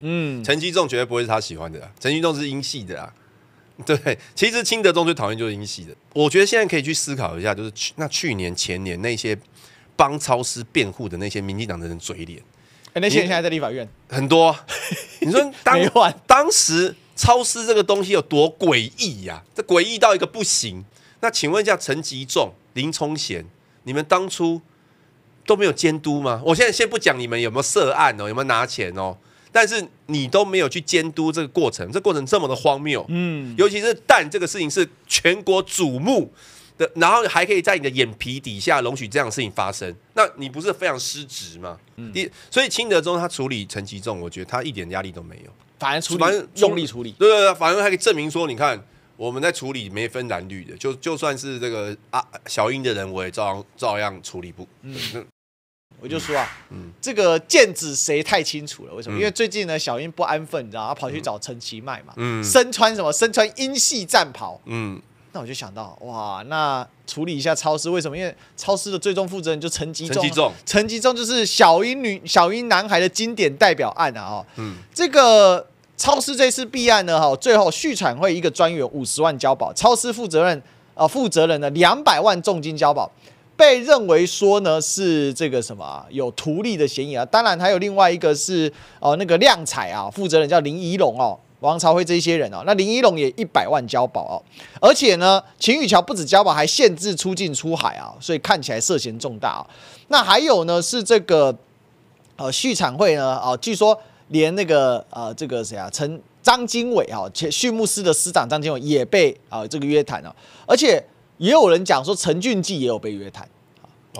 嗯，陈吉仲绝对不会是他喜欢的。陈吉仲是英系的啊，对。其实清德中最讨厌就是英系的。我觉得现在可以去思考一下，就是去那去年、前年那些帮超市辩护的那些民进党的人嘴脸。那些现在在立法院很多。你说当当时超市这个东西有多诡异呀？这诡异到一个不行。那请问一下陈吉仲、林冲贤，你们当初都没有监督吗？我现在先不讲你们有没有涉案哦，有没有拿钱哦？但是你都没有去监督这个过程，这过程这么的荒谬，嗯，尤其是蛋这个事情是全国瞩目的，然后还可以在你的眼皮底下容许这样的事情发生，那你不是非常失职吗？嗯，所以清德中他处理陈其重，我觉得他一点压力都没有，反正处理，反正用力处理，对对对，反正还可以证明说，你看我们在处理没分蓝绿的，就就算是这个啊小英的人，我也照样照样处理不。我就说啊，这个剑子谁太清楚了？为什么？因为最近呢，小英不安分，你知道，跑去找陈其迈嘛。嗯。身穿什么？身穿英系战袍。嗯。那我就想到，哇，那处理一下超市，为什么？因为超市的最终负责人就陈其重。陈其重。陈就是小英女、小英男孩的经典代表案啊。嗯。这个超市这次弊案呢，哈，最后续产会一个专员五十万交保，超市负责人啊，负责人呢两百万重金交保。被认为说呢是这个什么有图利的嫌疑啊，当然还有另外一个是哦那个亮彩啊，负责人叫林怡龙哦，王朝辉这些人哦，那林一龙也一百万交保哦，而且呢秦雨桥不止交保还限制出境出海啊，所以看起来涉嫌重大啊，那还有呢是这个呃续产会呢哦据说连那个呃这个谁啊陈张经纬啊，畜牧司的司长张经纬也被啊这个约谈了，而且。也有人讲说陈俊记也有被约谈，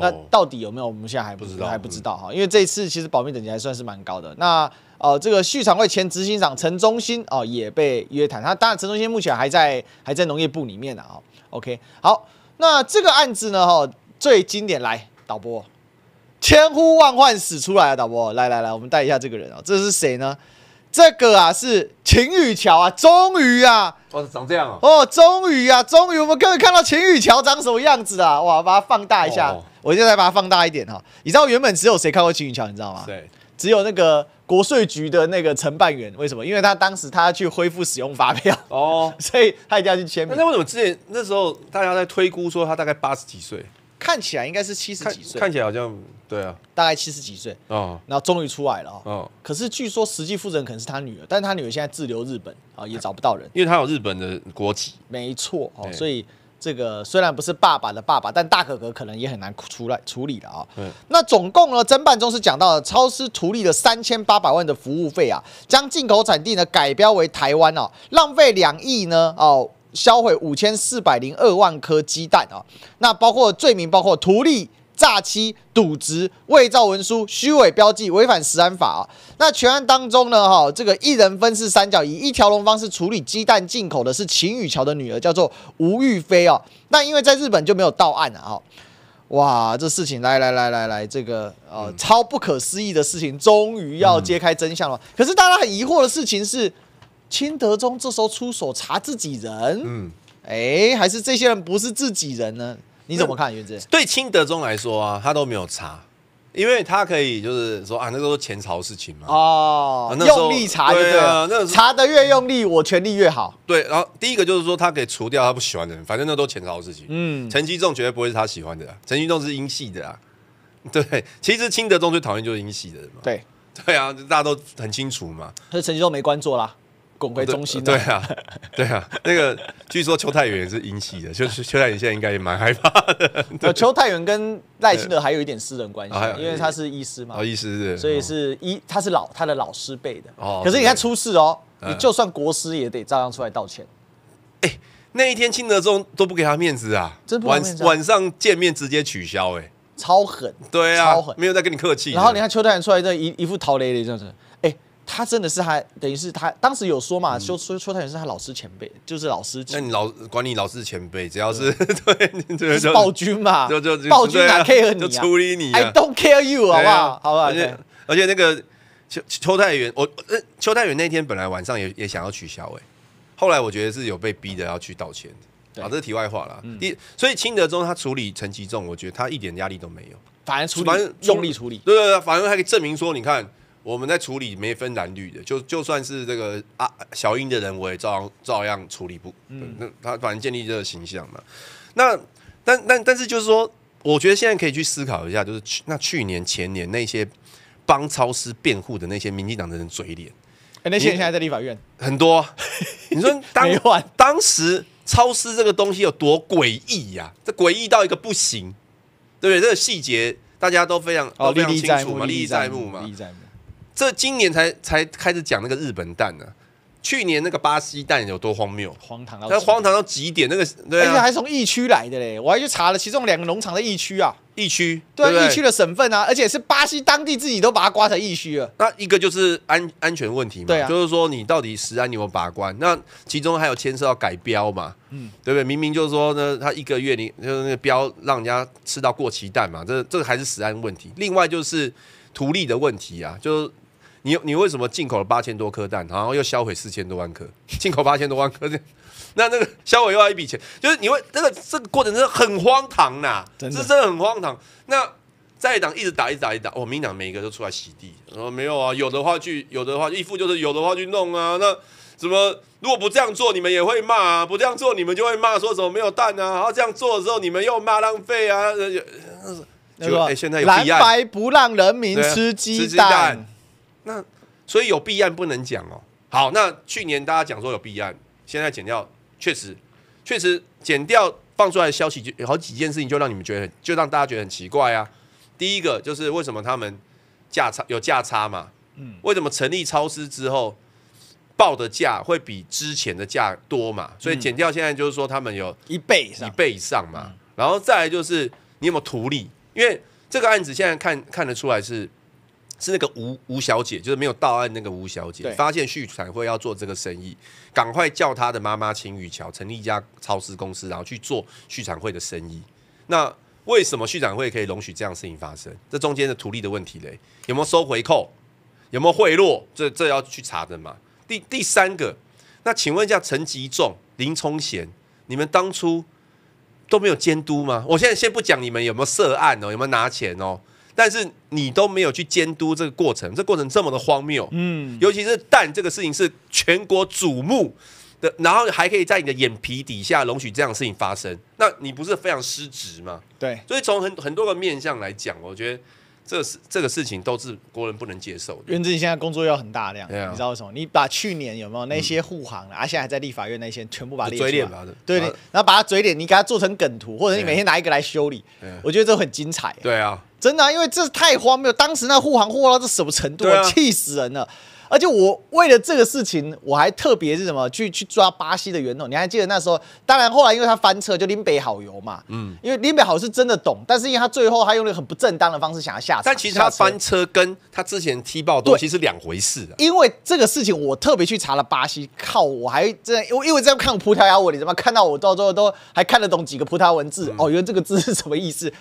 那到底有没有？我们现在还不知道，还不知道哈。因为这一次其实保密等级还算是蛮高的。那呃，这个畜常会前执行长陈忠新哦也被约谈，他当然陈忠新目前还在还在农业部里面呢啊。OK，好，那这个案子呢哈最经典，来导播，千呼万唤始出来啊，导播，来来来，我们带一下这个人啊，这是谁呢？这个啊是秦宇桥啊，终于啊。哇，长这样哦！哦，终于啊，终于，我们根才看到秦雨桥长什么样子啊！哇，把它放大一下，我现在把它放大一点哈。你知道原本只有谁看过秦雨桥，你知道吗？对，只有那个国税局的那个承办员。为什么？因为他当时他去恢复使用发票哦，所以他一定要去签名。那为什么之前那时候大家在推估说他大概八十几岁？看起来应该是七十几岁，看起来好像。对啊，大概七十几岁然后终于出来了啊。可是据说实际负责人可能是他女儿，但是他女儿现在滞留日本啊，也找不到人，因为他有日本的国籍。没错哦，所以这个虽然不是爸爸的爸爸，但大哥哥可能也很难出来处理了啊。那总共呢，侦办中是讲到了超市图利的三千八百万的服务费啊，将进口产地呢改标为台湾啊，浪费两亿呢哦，销毁五千四百零二万颗鸡蛋啊。那包括罪名，包括图利。诈欺、赌职、伪造文书、虚伪标记，违反食安法啊！那全案当中呢，哈，这个一人分饰三角，以一条龙方式处理鸡蛋进口的，是秦宇桥的女儿，叫做吴玉飞啊。那因为在日本就没有到案啊。哇，这事情来来来来来，这个呃超不可思议的事情，终于要揭开真相了。可是大家很疑惑的事情是，清德宗这时候出手查自己人，嗯，哎，还是这些人不是自己人呢？你怎么看袁志？对清德宗来说啊，他都没有查，因为他可以就是说啊，那时候前朝事情嘛，哦，用力查对啊，那查的越用力，我权力越好。对，然后第一个就是说他可以除掉他不喜欢的人，反正那都前朝的事情。嗯，陈其仲绝对不会是他喜欢的，陈其仲是英系的，啊。对，其实清德宗最讨厌就是英系的人，嘛。对，对啊，大家都很清楚嘛。所以陈其仲没官做啦。拱回中心了。对啊，对啊，那个据说邱泰源也是阴起的，就是邱泰源现在应该也蛮害怕的。邱泰源跟赖清德还有一点私人关系，因为他是医师嘛，哦、医师是，所以是医，他是老他的老师辈的。哦。可是你看出事哦，你就算国师也得照样出来道歉。哎，那一天清德宗都不给他面子啊，晚晚上见面直接取消，哎，超狠。对啊，超狠，没有再跟你客气。然后你看邱泰源出来这一一副逃雷雷这样子。他真的是他，等于是他当时有说嘛，说说邱泰源是他老师前辈，就是老师。那你老管你老师前辈，只要是对 暴君嘛，就就暴君哪 care 你，就处理你。I don't care you，好不好？好不好？而且而且那个邱邱太原，我呃邱太原那天本来晚上也也想要取消，哎，后来我觉得是有被逼的要去道歉。啊，这是题外话了。第，所以清德中他处理陈其重，我觉得他一点压力都没有，反正处理反正用力处理，对对对，反正还可以证明说，你看。我们在处理没分蓝绿的，就就算是这个啊小英的人，我也照照样处理不。嗯，那他反正建立这个形象嘛。那但但但是就是说，我觉得现在可以去思考一下，就是去那去年前年那些帮超市辩护的那些民进党的人嘴脸。哎，那现在在立法院很多。你说当当时超市这个东西有多诡异呀？这诡异到一个不行，对不对？这个细节大家都非常哦历历在目嘛，历历在目嘛。这今年才才开始讲那个日本蛋呢，去年那个巴西蛋有多荒谬，荒唐到，荒唐到极点，那个而且还从疫区来的嘞，我还去查了其中两个农场的疫区啊，疫区，对，疫区的省份啊，而且是巴西当地自己都把它刮成疫区了。那一个就是安安全问题嘛，对，就是说你到底食安有没有把关？那其中还有牵涉到改标嘛，嗯，对不对？明明就是说呢，他一个月你就是那个标，让人家吃到过期蛋嘛，这这个还是食安问题。另外就是图例的问题啊，就。你你为什么进口了八千多颗蛋，然后又销毁四千多万颗？进口八千多万颗，那那个销毁又要一笔钱，就是你会这个这个过程真的很荒唐呐，这真的很荒唐。那在党一直打一直打一打，哦，民党每一个都出来洗地，说没有啊，有的话去，有的话义付，就是有的话去弄啊。那怎么如果不这样做，你们也会骂啊？不这样做，你们就会骂说什么没有蛋啊？然后这样做的时候，你们又骂浪费啊。那个，现在蓝白不让人民吃鸡蛋。那所以有弊案不能讲哦。好，那去年大家讲说有弊案，现在减掉，确实确实减掉放出来的消息，就好几件事情就让你们觉得，就让大家觉得很奇怪啊。第一个就是为什么他们价差有价差嘛？嗯，为什么成立超市之后报的价会比之前的价多嘛？所以减掉现在就是说他们有一倍以上，一倍以上嘛。然后再来就是你有没有图利？因为这个案子现在看看得出来是。是那个吴吴小姐，就是没有到案那个吴小姐，发现旭产会要做这个生意，赶快叫她的妈妈秦玉桥成立一家超市公司，然后去做续展会的生意。那为什么续产会可以容许这样事情发生？这中间的图利的问题嘞，有没有收回扣，有没有贿赂？这这要去查的嘛。第第三个，那请问一下陈吉仲、林冲贤，你们当初都没有监督吗？我现在先不讲你们有没有涉案哦，有没有拿钱哦。但是你都没有去监督这个过程，这过程这么的荒谬，嗯，尤其是蛋这个事情是全国瞩目的，然后还可以在你的眼皮底下容许这样的事情发生，那你不是非常失职吗？对。所以从很很多个面向来讲，我觉得这事这个事情都是国人不能接受的。袁你现在工作要很大量，你知道为什么？你把去年有没有那些护航的，啊，现在还在立法院那些，全部把嘴脸，对，然后把他嘴脸你给他做成梗图，或者你每天拿一个来修理，我觉得这很精彩。对啊。真的，因为这太荒谬。当时那护航护到这什么程度啊，气死人了！而且我为了这个事情，我还特别是什么去去抓巴西的元老。你还记得那时候？当然后来因为他翻车，就林北好油嘛。嗯，因为林北好是真的懂，但是因为他最后他用了一很不正当的方式想要下场。但其实他翻车跟他之前踢爆东西是两回事。因为这个事情，我特别去查了巴西。靠，我还真因为因为在看葡萄牙文，你怎么看到我到最后都还看得懂几个葡萄牙文字？哦，原来这个字是什么意思？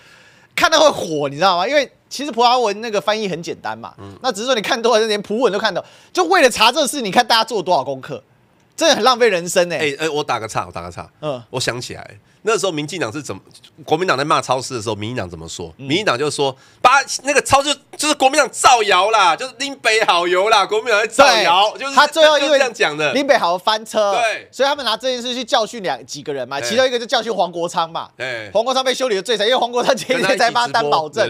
看到会火，你知道吗？因为其实葡萄牙文那个翻译很简单嘛，那只是说你看多了，连葡文都看懂。就为了查这事，你看大家做了多少功课。这很浪费人生呢。哎哎，我打个岔，我打个岔。嗯，我想起来，那时候民进党是怎么？国民党在骂超市的时候，民进党怎么说？民进党就说：“把那个超市就是国民党造谣啦，就是林北好油啦，国民党在造谣。”就是他最后因为这样讲的。林北好翻车，对，所以他们拿这件事去教训两几个人嘛。其中一个就教训黄国昌嘛。对，黄国昌被修理的最惨，因为黄国昌前一天才发担保证，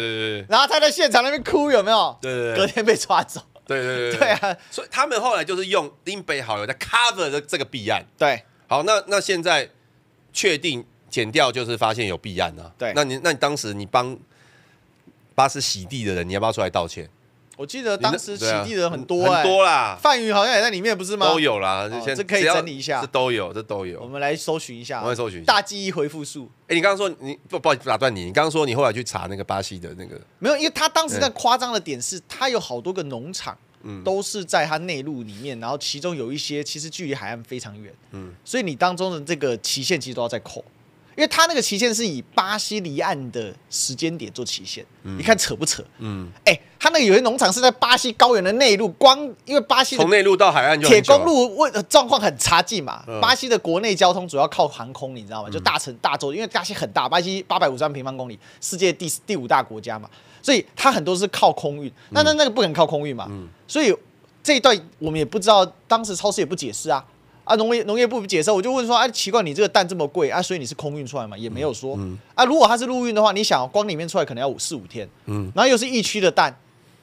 然后他在现场那边哭，有没有？对对。隔天被抓走。对对对 对啊！所以他们后来就是用预北好友在 cover 这这个弊案。对，好，那那现在确定剪掉，就是发现有弊案啊。对，那你那你当时你帮巴斯洗地的人，你要不要出来道歉？我记得当时起地的人很多，很多啦，范宇好像也在里面，不是吗？都有啦，这可以整理一下，这都有，这都有。我们来搜寻一下，我们搜寻大记忆回复数。哎，你刚刚说你不，不好打断你，你刚刚说你后来去查那个巴西的那个没有，因为他当时在夸张的点是，他有好多个农场，嗯，都是在他内陆里面，然后其中有一些其实距离海岸非常远，嗯，所以你当中的这个期限其实都要在扣。因为他那个期限是以巴西离岸的时间点做期限，嗯，你看扯不扯？嗯，哎，他那有些农场是在巴西高原的内陆，光因为巴西从内陆到海岸就铁公路，为状况很差劲嘛。巴西的国内交通主要靠航空，你知道吗？就大城大州，因为巴西很大，巴西八百五十万平方公里，世界第第五大国家嘛，所以它很多是靠空运。那那那个不可能靠空运嘛，嗯，所以这一段我们也不知道，当时超市也不解释啊。啊，农业农业部不解释，我就问说，哎，奇怪，你这个蛋这么贵啊，所以你是空运出来嘛？也没有说啊，如果他是陆运的话，你想光里面出来可能要四五天，然后又是疫区的蛋，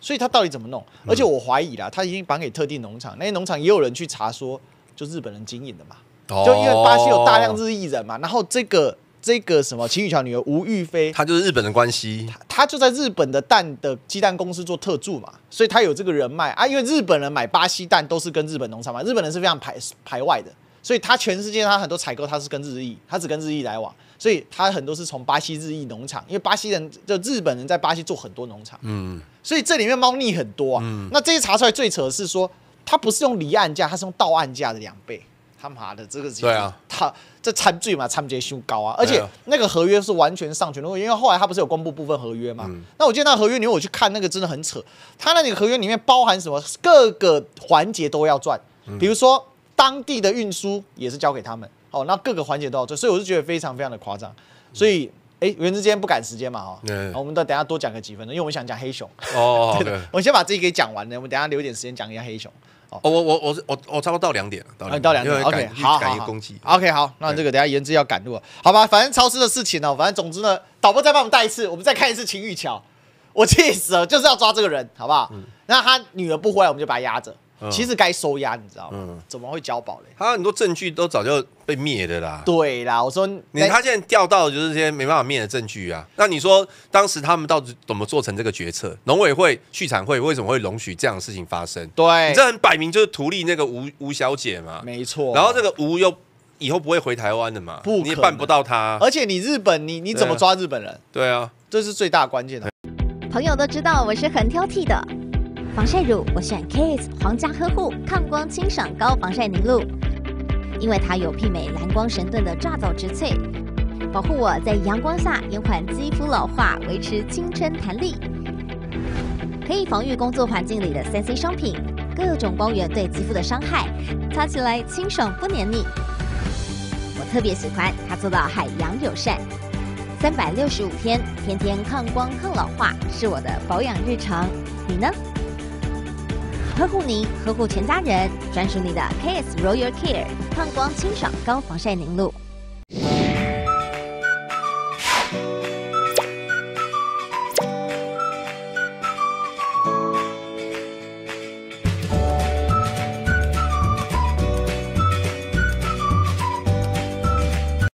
所以他到底怎么弄？而且我怀疑啦，他已经绑给特定农场，那些农场也有人去查说，就日本人经营的嘛，就因为巴西有大量日裔人嘛，然后这个。这个什么《秦宇桥女儿》吴玉飞，她就是日本的关系，她就在日本的蛋的鸡蛋公司做特助嘛，所以她有这个人脉啊。因为日本人买巴西蛋都是跟日本农场嘛，日本人是非常排排外的，所以他全世界他很多采购他是跟日裔，他只跟日裔来往，所以他很多是从巴西日裔农场。因为巴西人就日本人在巴西做很多农场，嗯，所以这里面猫腻很多啊。那这些查出来最扯的是说，他不是用离岸价，他是用到岸价的两倍。他妈的，这个对啊，他。这掺罪嘛，掺这些高啊！而且那个合约是完全上去了，因为后来他不是有公布部分合约嘛？那我见到合约，你为我去看那个真的很扯。他那个合约里面包含什么？各个环节都要赚，比如说当地的运输也是交给他们。好，那各个环节都要赚，所以我就觉得非常非常的夸张。所以。哎，原之今天不赶时间嘛哈，我们都等下多讲个几分钟，因为我们想讲黑熊。哦，我先把自己给讲完呢，我们等下留点时间讲一下黑熊。哦，我我我我我差不多到两点了，到两点 OK，好，赶一个攻击。OK，好，那这个等下元之要赶路，好吧？反正超市的事情呢，反正总之呢，导播再帮我们带一次，我们再看一次秦玉桥。我气死了，就是要抓这个人，好不好？那他女儿不回来，我们就把他压着。其实该收押，你知道吗？怎么会交保嘞？他很多证据都早就被灭的啦。对啦，我说你他现在钓到的就是些没办法灭的证据啊。那你说当时他们到底怎么做成这个决策？农委会、畜产会为什么会容许这样的事情发生？对你这很摆明就是图利那个吴吴小姐嘛。没错。然后这个吴又以后不会回台湾的嘛，不，你也办不到他。而且你日本，你你怎么抓日本人？对啊，这是最大关键的。朋友都知道我是很挑剔的。防晒乳，我选 Kiss 皇家呵护抗光清爽高防晒凝露，因为它有媲美蓝光神盾的抓藻植萃，保护我在阳光下延缓肌肤老化，维持青春弹力。可以防御工作环境里的三 C 商品、各种光源对肌肤的伤害，擦起来清爽不黏腻。我特别喜欢它做到海洋友善，三百六十五天天天抗光抗老化，是我的保养日常。你呢？呵护您，呵护全家人，专属你的 KS Royal Care 抗光清爽高防晒凝露。